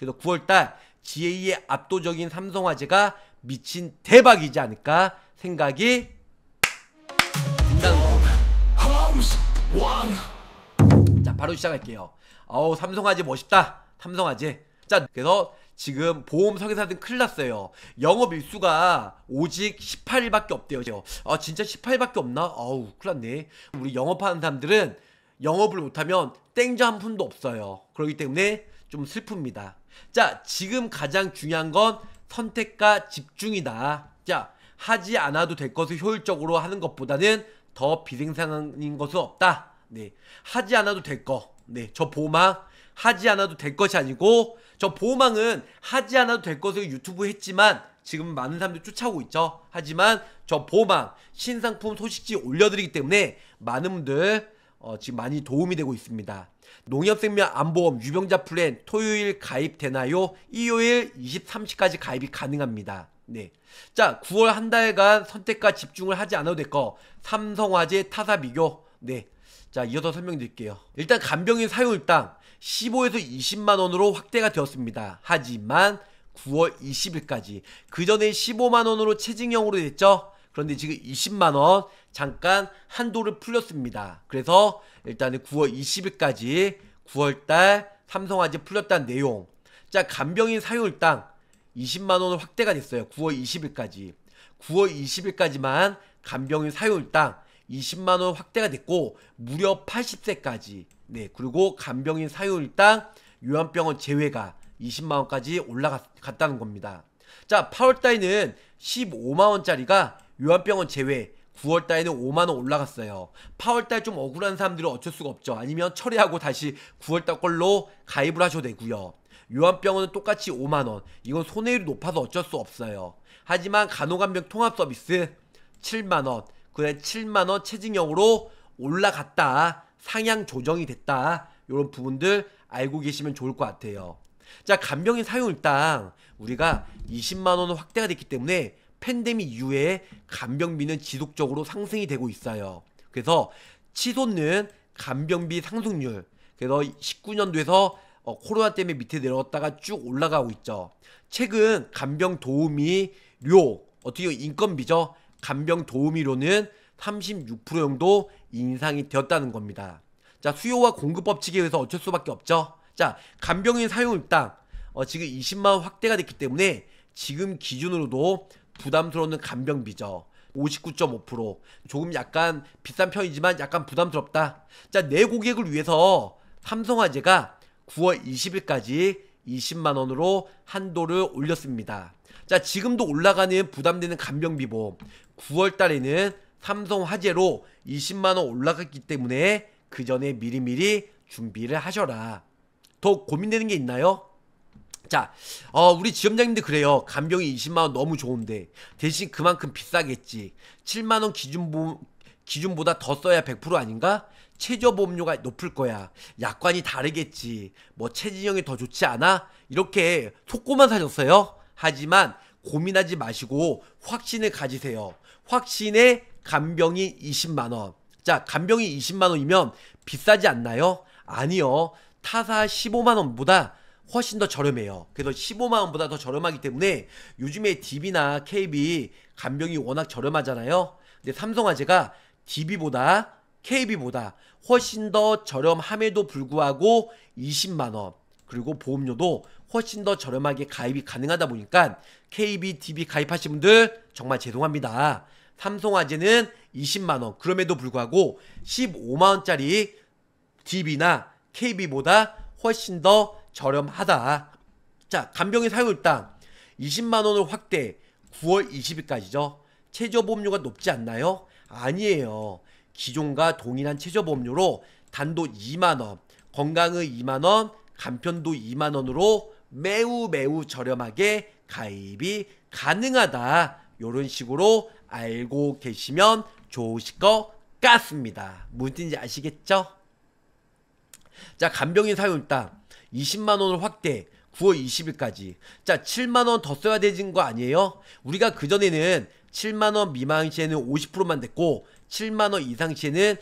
그래서 9월달 GA의 압도적인 삼성화재가 미친 대박이지 않을까 생각이 든다는 자 바로 시작할게요. 어우 삼성화재 멋있다. 삼성화재. 자 그래서 지금 보험 설계사들 큰일 났어요. 영업 일수가 오직 18일밖에 없대요. 아 진짜 18일밖에 없나? 아우 큰일 났네. 우리 영업하는 사람들은 영업을 못하면 땡자 한 푼도 없어요. 그렇기 때문에 좀 슬픕니다. 자, 지금 가장 중요한 건 선택과 집중이다. 자, 하지 않아도 될 것을 효율적으로 하는 것보다는 더 비생산인 것은 없다. 네. 하지 않아도 될 거. 네. 저 보호망. 하지 않아도 될 것이 아니고, 저 보호망은 하지 않아도 될 것을 유튜브 했지만, 지금 많은 사람들이 쫓아오고 있죠. 하지만 저 보호망, 신상품 소식지 올려드리기 때문에 많은 분들, 어, 지금 많이 도움이 되고 있습니다. 농협생명안보험 유병자 플랜 토요일 가입되나요? 일요일 23시까지 가입이 가능합니다. 네. 자, 9월 한 달간 선택과 집중을 하지 않아도 될 거. 삼성화재 타사 비교. 네. 자, 이어서 설명드릴게요. 일단 간병인 사용 일당 15에서 20만 원으로 확대가 되었습니다. 하지만 9월 20일까지 그 전에 15만 원으로 체증형으로 됐죠. 그런데 지금 20만원 잠깐 한도를 풀렸습니다. 그래서 일단은 9월 20일까지 9월달 삼성화재 풀렸다는 내용 자 간병인 사유일당 20만원을 확대가 됐어요. 9월 20일까지 9월 20일까지만 간병인 사유일당 20만원 확대가 됐고 무려 80세까지 네 그리고 간병인 사유일당 요한병원 제외가 20만원까지 올라갔다는 겁니다. 자 8월달에는 15만원짜리가 요한병원 제외 9월 달에는 5만 원 올라갔어요. 8월 달 좀 억울한 사람들은 어쩔 수가 없죠. 아니면 처리하고 다시 9월 달 걸로 가입을 하셔도 되고요. 요한병원은 똑같이 5만 원. 이건 손해율이 높아서 어쩔 수 없어요. 하지만 간호간병 통합 서비스 7만 원. 그래 7만 원 체증형으로 올라갔다. 상향 조정이 됐다. 이런 부분들 알고 계시면 좋을 것 같아요. 자, 간병인 사용 일당 우리가 20만 원은 확대가 됐기 때문에 팬데믹 이후에 간병비는 지속적으로 상승이 되고 있어요. 그래서 치솟는 간병비 상승률. 그래서 19년도에서 어, 코로나 때문에 밑에 내려갔다가 쭉 올라가고 있죠. 최근 간병 도우미료 어떻게 인건비죠. 간병 도우미료는 36% 정도 인상이 되었다는 겁니다. 자 수요와 공급 법칙에 의해서 어쩔 수밖에 없죠. 자 간병인 사용 입당 어, 지금 20만 원 확대가 됐기 때문에 지금 기준으로도 부담스러운 간병비죠. 59.5% 조금 약간 비싼 편이지만 약간 부담스럽다. 자, 내 고객을 위해서 삼성화재가 9월 20일까지 20만원으로 한도를 올렸습니다. 자, 지금도 올라가는 부담되는 간병비보 9월 달에는 삼성화재로 20만원 올라갔기 때문에 그 전에 미리미리 준비를 하셔라. 더 고민되는 게 있나요? 자, 어, 우리 지점장님들 그래요. 간병이 20만원 너무 좋은데, 대신 그만큼 비싸겠지. 7만원 기준보, 기준보다 더 써야 100% 아닌가? 최저 보험료가 높을 거야. 약관이 다르겠지. 뭐, 체지형이 더 좋지 않아? 이렇게 속고만 사셨어요. 하지만, 고민하지 마시고, 확신을 가지세요. 확신에 간병이 20만원. 자, 간병이 20만원이면 비싸지 않나요? 아니요. 타사 15만원보다 훨씬 더 저렴해요. 그래서 15만 원보다 더 저렴하기 때문에 요즘에 DB나 KB 간병이 워낙 저렴하잖아요. 근데 삼성화재가 DB보다 KB보다 훨씬 더 저렴함에도 불구하고 20만 원 그리고 보험료도 훨씬 더 저렴하게 가입이 가능하다 보니까 KB, DB 가입하신 분들 정말 죄송합니다. 삼성화재는 20만 원 그럼에도 불구하고 15만 원짜리 DB나 KB보다 훨씬 더 저렴하다. 자, 간병인 사유 당 20만 원을 확대 9월 20일까지죠. 최저보험료가 높지 않나요? 아니에요. 기존과 동일한 최저보험료로 단도 2만 원, 건강의 2만 원, 간편도 2만 원으로 매우 매우 저렴하게 가입이 가능하다. 요런 식으로 알고 계시면 좋으실 것 같습니다. 무슨지 아시겠죠? 자, 간병인 사용 일당 20만원을 확대 9월 20일까지 자 7만원 더 써야 되는 거 아니에요? 우리가 그전에는 7만원 미만 시에는 50%만 됐고 7만원 이상 시에는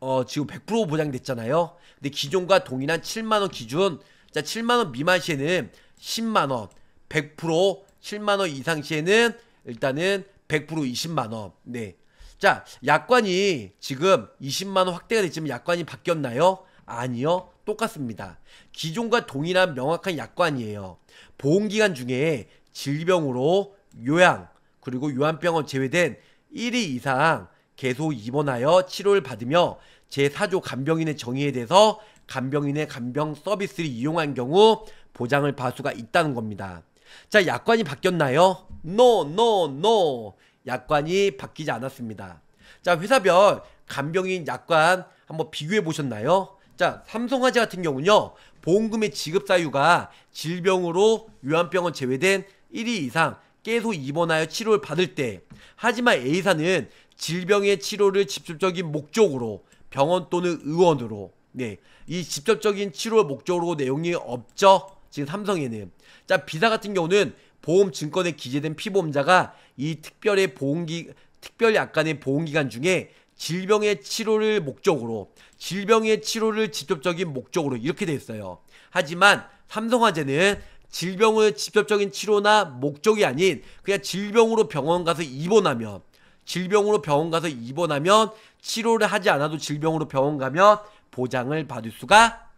어, 지금 100% 보장됐잖아요 근데 기존과 동일한 7만원 기준 자 7만원 미만 시에는 10만원 100% 7만원 이상 시에는 일단은 100% 20만원 네. 자 약관이 지금 20만원 확대가 됐지만 약관이 바뀌었나요? 아니요 똑같습니다. 기존과 동일한 명확한 약관이에요. 보험기간 중에 질병으로 요양 그리고 요한병원 제외된 1위 이상 계속 입원하여 치료를 받으며 제4조 간병인의 정의에 대해서 간병인의 간병 서비스를 이용한 경우 보장을 받을 수가 있다는 겁니다. 자, 약관이 바뀌었나요? No, no, no. 약관이 바뀌지 않았습니다. 자, 회사별 간병인 약관 한번 비교해 보셨나요? 자, 삼성화재 같은 경우는요. 보험금의 지급 사유가 질병으로 요한병원 제외된 1위 이상 계속 입원하여 치료를 받을 때 하지만 A사는 질병의 치료를 직접적인 목적으로 병원 또는 의원으로 네, 이 직접적인 치료 목적으로 내용이 없죠. 지금 삼성에는 자 비사 같은 경우는 보험 증권에 기재된 피보험자가 이 특별의 보험기 특별 약간의 보험기간 중에 질병의 치료를 목적으로 질병의 치료를 직접적인 목적으로 이렇게 돼 있어요. 하지만 삼성화재는 질병의 직접적인 치료나 목적이 아닌 그냥 질병으로 병원 가서 입원하면 질병으로 병원 가서 입원하면 치료를 하지 않아도 질병으로 병원 가면 보장을 받을 수가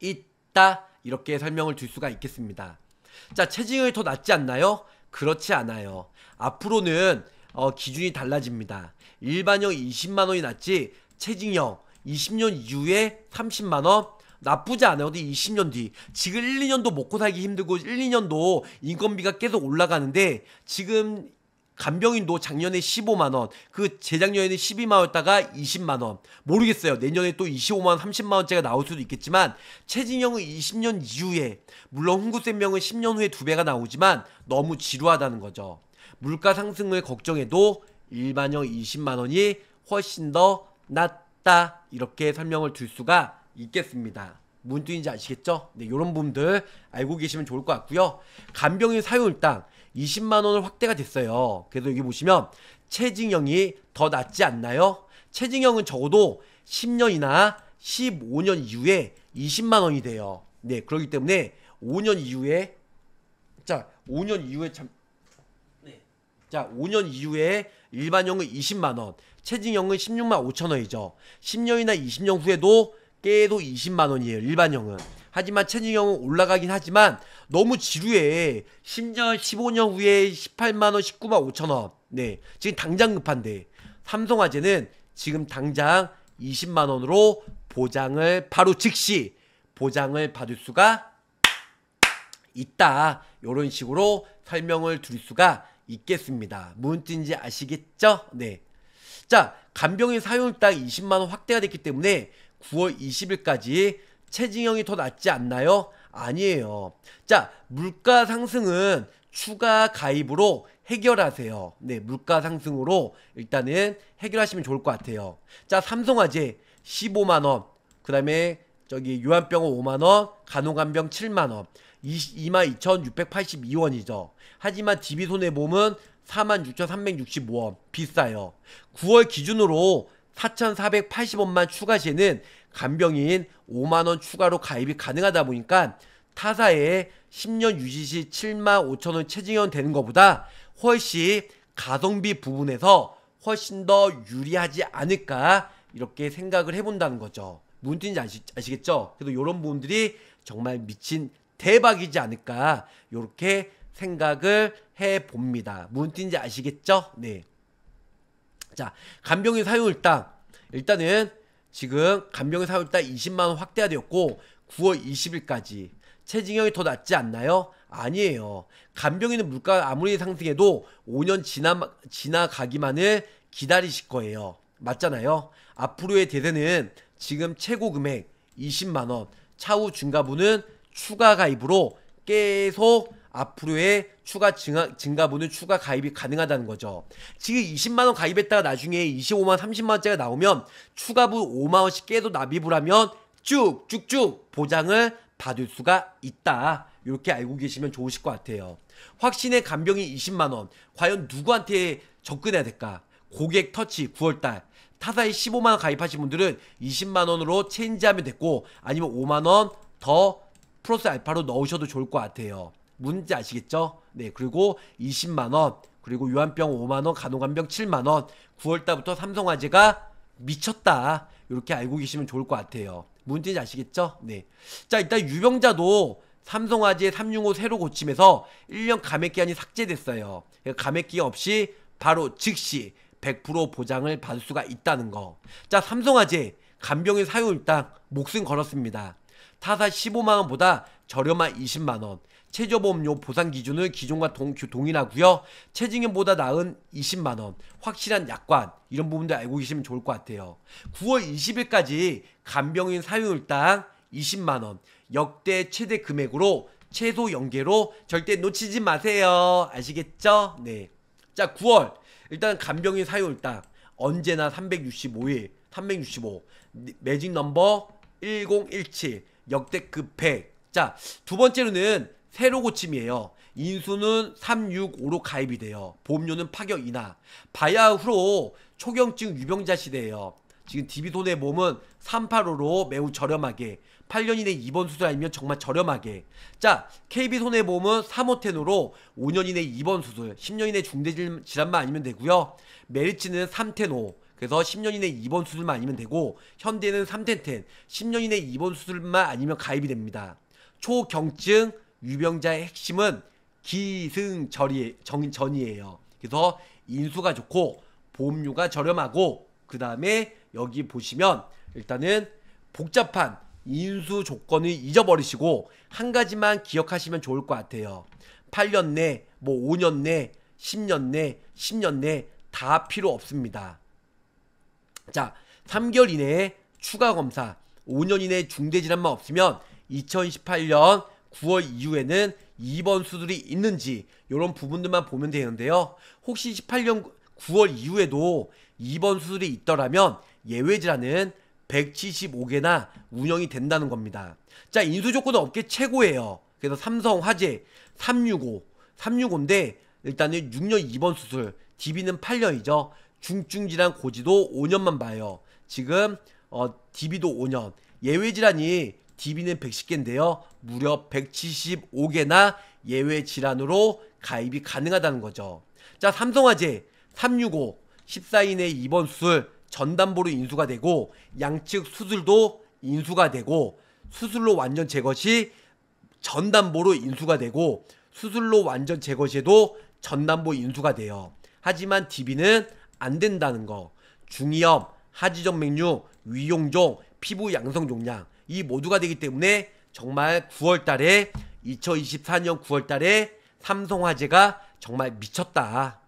있다. 이렇게 설명을 줄 수가 있겠습니다. 자, 체증이 더 낫지 않나요? 그렇지 않아요. 앞으로는 어, 기준이 달라집니다. 일반형 20만원이 낫지 체증형 20년 이후에 30만원 나쁘지 않아요. 20년 뒤 지금 1, 2년도 먹고 살기 힘들고 1, 2년도 인건비가 계속 올라가는데 지금 간병인도 작년에 15만원, 그 재작년에는 12만원였다가 20만원. 모르겠어요. 내년에 또 25만원, 3 0만원째가 나올 수도 있겠지만, 최진영은 20년 이후에, 물론 흥구생명은 10년 후에 두 배가 나오지만, 너무 지루하다는 거죠. 물가 상승을 걱정해도 일반형 20만원이 훨씬 더 낫다 이렇게 설명을 줄 수가 있겠습니다 뭔 뜻인지 아시겠죠? 네, 요런 부분들 알고 계시면 좋을 것 같고요 간병인 사용일당 20만원을 확대가 됐어요 그래서 여기 보시면 체증형이 더 낫지 않나요? 체증형은 적어도 10년이나 15년 이후에 20만원이 돼요 네 그렇기 때문에 5년 이후에 자 5년 이후에 참 자, 5년 이후에 일반형은 20만 원, 체증형은 16만 5천 원이죠. 10년이나 20년 후에도 깨도 20만 원이에요. 일반형은. 하지만 체증형은 올라가긴 하지만 너무 지루해. 10년, 15년 후에 18만 원, 19만 5천 원. 네, 지금 당장 급한데 삼성화재는 지금 당장 20만 원으로 보장을 바로 즉시 보장을 받을 수가 있다. 이런 식으로 설명을 드릴 수가 있겠습니다. 뭔뜻인지 아시겠죠? 네. 자, 간병인 사용일 당 20만원 확대가 됐기 때문에 9월 20일까지 체증형이 더 낫지 않나요? 아니에요. 자, 물가 상승은 추가 가입으로 해결하세요. 네, 물가 상승으로 일단은 해결하시면 좋을 것 같아요. 자, 삼성화재 15만원, 그 다음에 저기 요한병원 5만원, 간호간병 7만원. 22,682원이죠. 하지만 DB손해보험은 46,365원. 비싸요. 9월 기준으로 4,480원만 추가 시에는 간병인 5만원 추가로 가입이 가능하다 보니까 타사에 10년 유지 시7 5 0 0 0원 체증형 되는 것보다 훨씬 가성비 부분에서 훨씬 더 유리하지 않을까 이렇게 생각을 해본다는 거죠. 무슨 뜻인지 아시, 겠죠 그래서 이런 부분들이 정말 미친 대박이지 않을까 이렇게 생각을 해 봅니다. 무슨 뜻인지 아시겠죠? 네. 자, 간병인 사용일당 일단은 지금 간병인 사용일당 20만 원 확대가 되었고 9월 20일까지 체증형이 더 낫지 않나요? 아니에요. 간병인은 물가 아무리 상승해도 5년 지나, 지나가기만을 기다리실 거예요. 맞잖아요. 앞으로의 대세는 지금 최고 금액 20만원, 차후 중과분은 추가 가입으로 계속 앞으로의 추가 증가, 증가분을 추가 가입이 가능하다는 거죠. 지금 20만원 가입했다가 나중에 25만, 30만원짜리가 나오면 추가분 5만원씩 계속 납입을 하면 쭉쭉쭉 보장을 받을 수가 있다. 이렇게 알고 계시면 좋으실 것 같아요. 확신의 간병이 20만원. 과연 누구한테 접근해야 될까? 고객 터치 9월달. 타사에 15만원 가입하신 분들은 20만원으로 체인지하면 됐고, 아니면 5만원 더 플러스 알파로 넣으셔도 좋을 것 같아요. 문제 아시겠죠? 네, 그리고 20만원, 그리고 유한병 5만원, 간호간병 7만원, 9월달부터 삼성화재가 미쳤다. 이렇게 알고 계시면 좋을 것 같아요. 문제 아시겠죠? 네. 자, 일단 유병자도 삼성화재 365 새로 고침에서 1년 감액기한이 삭제됐어요. 그러니까 감액기간 없이 바로 즉시 100% 보장을 받을 수가 있다는 거. 자, 삼성화재 간병인 사용일당 목숨 걸었습니다. 타사 15만원보다 저렴한 20만원, 최저보험료 보상 기준을 기존과 동, 동일하고요. 체증인보다 나은 20만원, 확실한 약관 이런 부분들 알고 계시면 좋을 것 같아요. 9월 20일까지 간병인 사용율당 20만원, 역대 최대 금액으로 최소 연계로 절대 놓치지 마세요. 아시겠죠? 네. 자, 9월. 일단 간병인 사용일당 언제나 365일, 365. 매직 넘버 1017. 역대급 100. 자, 두 번째로는 새로 고침이에요. 인수는 365로 가입이 돼요. 보험료는 파격 인하. 바야 후로 초경증 유병자 시대예요. 지금 디비손의 몸은 385로 매우 저렴하게 8년 이내 입원 수술 아니면 정말 저렴하게 자 KB손의 험은 3호텐으로 5년 이내 입원 수술 10년 이내 중대 질환만 아니면 되고요 메리츠는 3텐5 그래서 10년 이내 입원 수술만 아니면 되고 현대는 3텐텐 10년 이내 입원 수술만 아니면 가입이 됩니다. 초경증 유병자의 핵심은 기승전이에요. 그래서 인수가 좋고 보험료가 저렴하고 그 다음에 여기 보시면 일단은 복잡한 인수 조건을 잊어버리시고 한 가지만 기억하시면 좋을 것 같아요. 8년 내, 뭐 5년 내, 10년 내, 10년 내 다 필요 없습니다. 자, 3개월 이내에 추가 검사, 5년 이내 에 중대 질환만 없으면 2018년 9월 이후에는 2번 수술이 있는지 이런 부분들만 보면 되는데요. 혹시 18년 9월 이후에도 2번 수술이 있더라면 예외 질환은 175개나 운영이 된다는 겁니다. 자, 인수 조건은 업계 최고예요. 그래서 삼성, 화재, 365, 365인데 일단은 6년 2번 수술, DB는 8년이죠. 중증질환 고지도 5년만 봐요. 지금 어, DB도 5년. 예외질환이 DB는 110개인데요. 무려 175개나 예외질환으로 가입이 가능하다는 거죠. 자, 삼성화재 365, 14인의 입원 수술 전담보로 인수가 되고 양측 수술도 인수가 되고 수술로 완전 제거 시 전담보로 인수가 되고 수술로 완전 제거 시에도 전담보 인수가 돼요. 하지만 DB는 안 된다는 거. 중이염, 하지정맥류, 위용종, 피부 양성 종양 이 모두가 되기 때문에 정말 9월 달에 2024년 9월 달에 삼성 화재가 정말 미쳤다.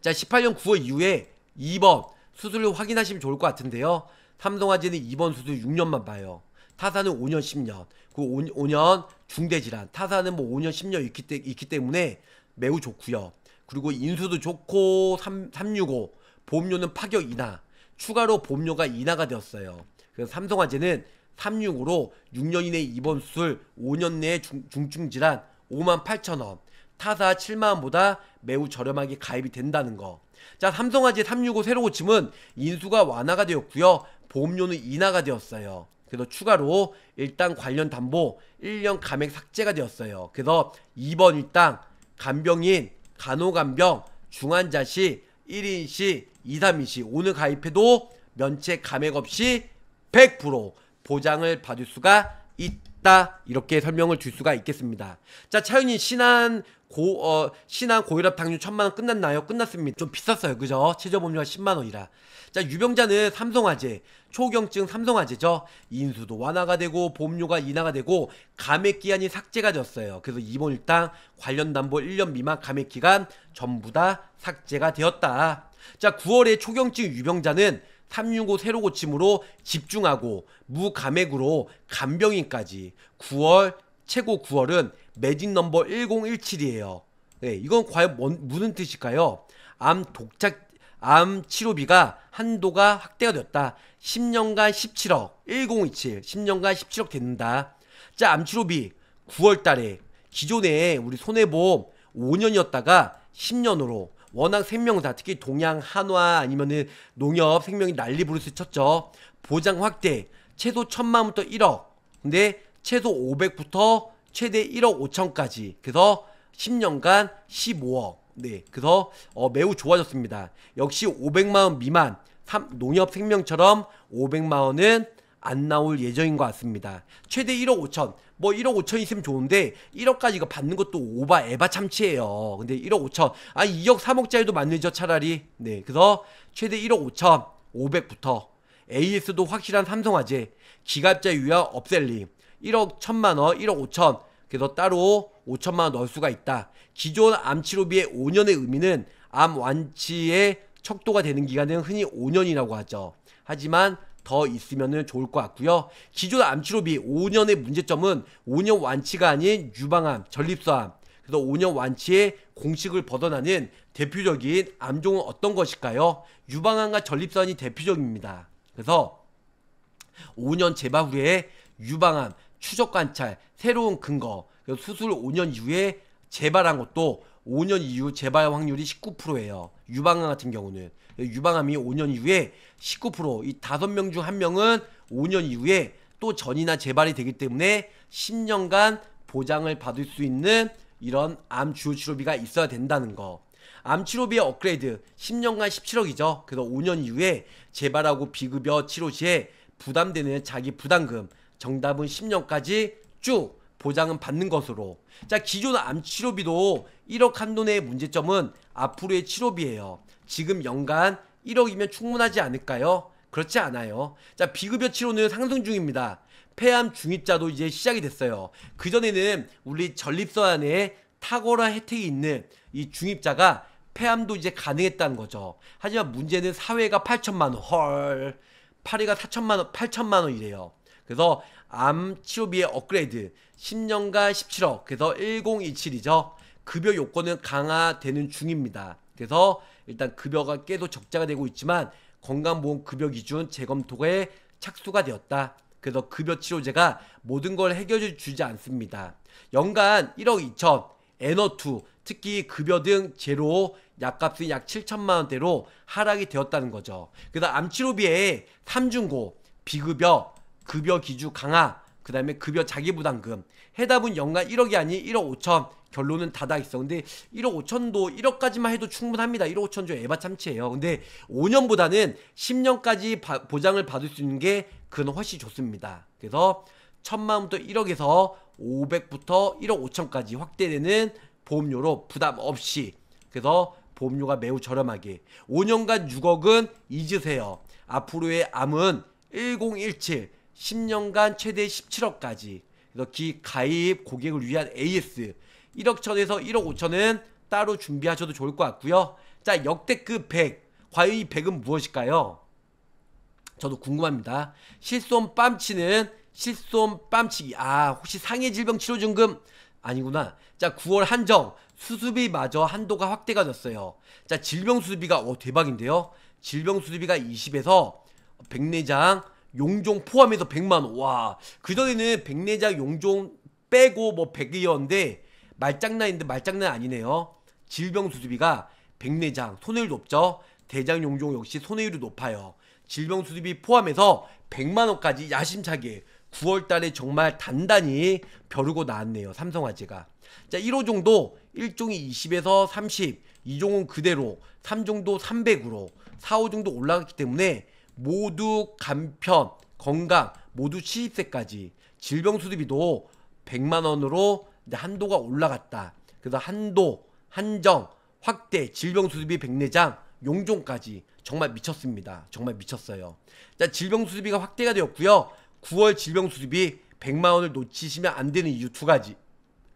자, 18년 9월 이후에 2번 수술을 확인하시면 좋을 것 같은데요. 삼성 화재는 2번 수술 6년만 봐요. 타사는 5년 10년. 그 5, 년 중대 질환. 타사는 뭐 5년 10년 있기, 때, 있기 때문에 매우 좋고요. 그리고 인수도 좋고 3, 365 보험료는 파격 인하 추가로 보험료가 인하가 되었어요. 그래서 삼성화재는 365로 6년 이내 입원 수술, 5년 내에 중, 증 질환 5만 8천 원, 타사 7만 원보다 매우 저렴하게 가입이 된다는 거. 자, 삼성화재 365 새로 고침은 인수가 완화가 되었고요. 보험료는 인하가 되었어요. 그래서 추가로 일단 관련 담보 1년 감액 삭제가 되었어요. 그래서 2번 일당 간병인 간호간병, 중환자시, 1인시, 2, 3인시 오늘 가입해도 면책 감액 없이 100% 보장을 받을 수가 있다. 있다 이렇게 설명을 줄 수가 있겠습니다. 자 차윤이 신한 고, 어, 신한 고혈압 당뇨 천만원 끝났나요? 끝났습니다. 좀 비쌌어요. 그죠? 최저보험가 10만원이라. 자, 유병자는 삼성화재, 초경증 삼성화재죠? 인수도 완화가 되고, 보험료가 인하가 되고, 감액기한이 삭제가 되었어요. 그래서 이번 일당 관련 담보 1년 미만 감액기간 전부 다 삭제가 되었다. 자, 9월에 초경증 유병자는 365 새로 고침으로 집중하고 무감액으로 간병인까지 9월 최고 9월은 매직 넘버 1017이에요. 네, 이건 과연 뭔, 무슨 뜻일까요? 암 독착 암 치료비가 한도가 확대가 되었다. 10년간 17억 1027 10년간 17억 된다. 자, 암 치료비 9월 달에 기존에 우리 손해보험 5년이었다가 10년으로 워낙 생명사 특히 동양 한화 아니면은 농협 생명이 난리 부르스 쳤죠. 보장 확대 최소 천만부터 1억 근데 최소 500부터 최대 1억 5천까지 그래서 10년간 15억 네 그래서 어, 매우 좋아졌습니다. 역시 500만원 미만 농협 생명처럼 500만원은 안 나올 예정인 것 같습니다. 최대 1억 5천, 뭐 1억 5천 있으면 좋은데 1억까지 이거 받는 것도 오바 에바 참치예요. 근데 1억 5천, 아 2억 3억짜리도 만들죠 차라리. 네, 그래서 최대 1억 5천 500부터 AS도 확실한 삼성화재, 기갑자 유형 업셀링, 1억 1천만 원, 1억 5천. 그래서 따로 5천만 원 넣을 수가 있다. 기존 암치료비의 5년의 의미는 암 완치의 척도가 되는 기간은 흔히 5년이라고 하죠. 하지만 더 있으면 좋을 것 같고요. 기존 암치료비 5년의 문제점은 5년 완치가 아닌 유방암, 전립선암, 그래서 5년 완치의 공식을 벗어나는 대표적인 암종은 어떤 것일까요? 유방암과 전립선이 대표적입니다. 그래서 5년 재발 후에 유방암, 추적 관찰, 새로운 근거, 수술 5년 이후에 재발한 것도 5년 이후 재발 확률이 19%예요. 유방암 같은 경우는 유방암이 5년 이후에 19%이 다명중1 명은 5년 이후에 또 전이나 재발이 되기 때문에 10년간 보장을 받을 수 있는 이런 암 주요 치료비가 있어야 된다는 거. 암 치료비의 업그레이드 10년간 17억이죠. 그래서 5년 이후에 재발하고 비급여 치료 시에 부담되는 자기 부담금 정답은 10년까지 쭉 보장은 받는 것으로 자 기존 암치료비도 1억 한도 내의 문제점은 앞으로의 치료비예요 지금 연간 1억이면 충분하지 않을까요? 그렇지 않아요 자 비급여 치료는 상승 중입니다 폐암 중입자도 이제 시작이 됐어요 그전에는 우리 전립선안에 탁월화 혜택이 있는 이 중입자가 폐암도 이제 가능했다는 거죠 하지만 문제는 사회가 8천만원 헐 파리가 4천만원 8천만원이래요 그래서 암 치료비의 업그레이드 10년가 17억 그래서 1027이죠. 급여 요건은 강화되는 중입니다. 그래서 일단 급여가 계속 적자가 되고 있지만 건강보험 급여 기준 재검토에 착수가 되었다. 그래서 급여 치료제가 모든 걸 해결해 주지 않습니다. 연간 1억 2천, 에너투, 특히 급여 등 제로 약값은 약 7천만 원대로 하락이 되었다는 거죠. 그래서 암치료비에 3중고 비급여, 급여 기주 강화, 그 다음에 급여 자기부담금. 해답은 연간 1억이 아닌 1억 5천. 결론은 다다 있어. 근데 1억 5천도 1억까지만 해도 충분합니다. 1억 5천 조 에바 참치예요. 근데 5년보다는 10년까지 바, 보장을 받을 수 있는 게 그건 훨씬 좋습니다. 그래서 천만부터 원 1억에서 500부터 1억 5천까지 확대되는 보험료로 부담 없이 그래서 보험료가 매우 저렴하게 5년간 6억은 잊으세요. 앞으로의 암은 1017 10년간 최대 17억까지 그래서 기 가입 고객을 위한 AS 1억 천에서 1억 5천은 따로 준비하셔도 좋을 것 같고요. 자 역대급 100 과연 이 100은 무엇일까요? 저도 궁금합니다. 실손 뺨치는 실손 뺨치기 아 혹시 상해 질병 치료 중금 아니구나. 자 9월 한정 수수비마저 한도가 확대가 됐어요. 자 질병 수수비가 오 대박인데요. 질병 수수비가 20에서 백내장 용종 포함해서 100만원. 와, 그전에는 백내장 용종 빼고 뭐 100이었는데, 말장난인데 말장난 아니네요. 질병 수수비가 백내장, 손해율 높죠? 대장 용종 역시 손해율이 높아요. 질병 수수비 포함해서 100만원까지 야심차게 9월달에 정말 단단히 벼르고 나왔네요. 삼성화재가. 자, 1호 정도 1종이 20에서 30, 2종은 그대로, 3종도 300으로, 4호 정도 올라갔기 때문에 모두 간편, 건강 모두 70세까지 질병 수리비도 100만 원으로 한도가 올라갔다. 그래서 한도, 한정, 확대, 질병 수리비 백내장, 용종까지 정말 미쳤습니다. 정말 미쳤어요. 자, 질병 수리비가 확대가 되었고요. 9월 질병 수리비 100만 원을 놓치시면 안 되는 이유 두 가지.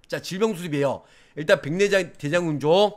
자, 질병 수리비예요. 일단 백내장 대장운종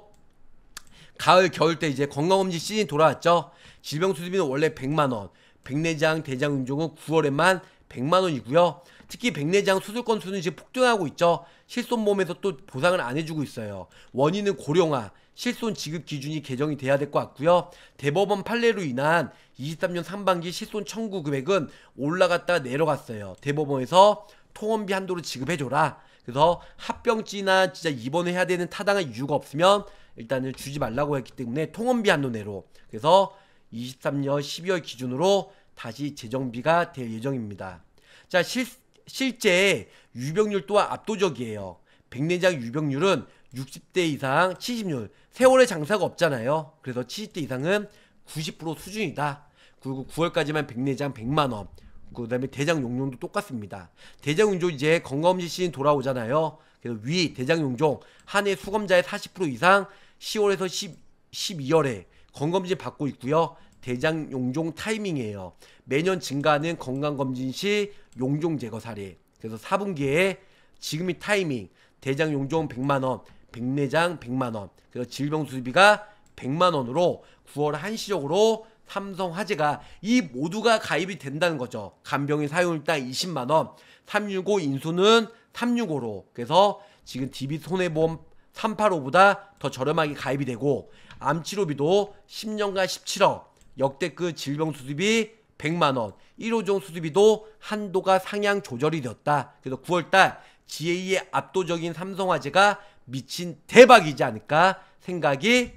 가을 겨울 때 이제 건강검진 시즌 돌아왔죠. 질병수술비는 원래 100만원, 백내장, 대장 음종은 9월에만 100만원이고요. 특히 백내장 수술 건수는 지금 폭등하고 있죠. 실손보험에서 또 보상을 안 해주고 있어요. 원인은 고령화, 실손 지급 기준이 개정이 돼야 될 것 같고요. 대법원 판례로 인한 23년 상반기 실손 청구 금액은 올라갔다 내려갔어요. 대법원에서 통원비 한도로 지급해줘라. 그래서 합병증이나 진짜 입원해야 을 되는 타당한 이유가 없으면 일단은 주지 말라고 했기 때문에 통원비 한도 내로. 그래서 23년 12월 기준으로 다시 재정비가 될 예정입니다. 자, 실, 실제 유병률 또한 압도적이에요. 백내장 유병률은 60대 이상 70률, 세월의 장사가 없잖아요. 그래서 70대 이상은 90% 수준이다. 그리고 9월까지만 백내장 100만원, 그 다음에 대장 용종도 똑같습니다. 대장 용종 이제 건강검진 시즌 돌아오잖아요. 그래서 위, 대장 용종, 한 해 수검자의 40% 이상 10월에서 10, 12월에 건검진 받고 있고요. 대장 용종 타이밍이에요. 매년 증가하는 건강검진 시 용종 제거 사례. 그래서 4분기에 지금이 타이밍. 대장 용종 100만원, 백내장 100만원. 그래서 질병 수비가 100만원으로 9월 한시적으로 삼성화재가 이 모두가 가입이 된다는 거죠. 간병인 사용일당 20만원, 365 인수는 365로. 그래서 지금 DB 손해보험 385보다 더 저렴하게 가입이 되고 암치료비도 10년간 17억, 역대급 그 질병 수습이 100만원, 1호종 수습비도 한도가 상향 조절이 되었다. 그래서 9월달 GA의 압도적인 삼성화재가 미친 대박이지 않을까 생각이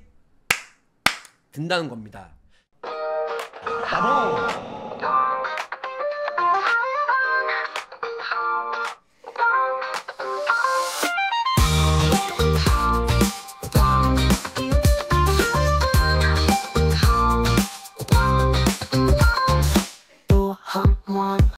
든다는 겁니다. 바보!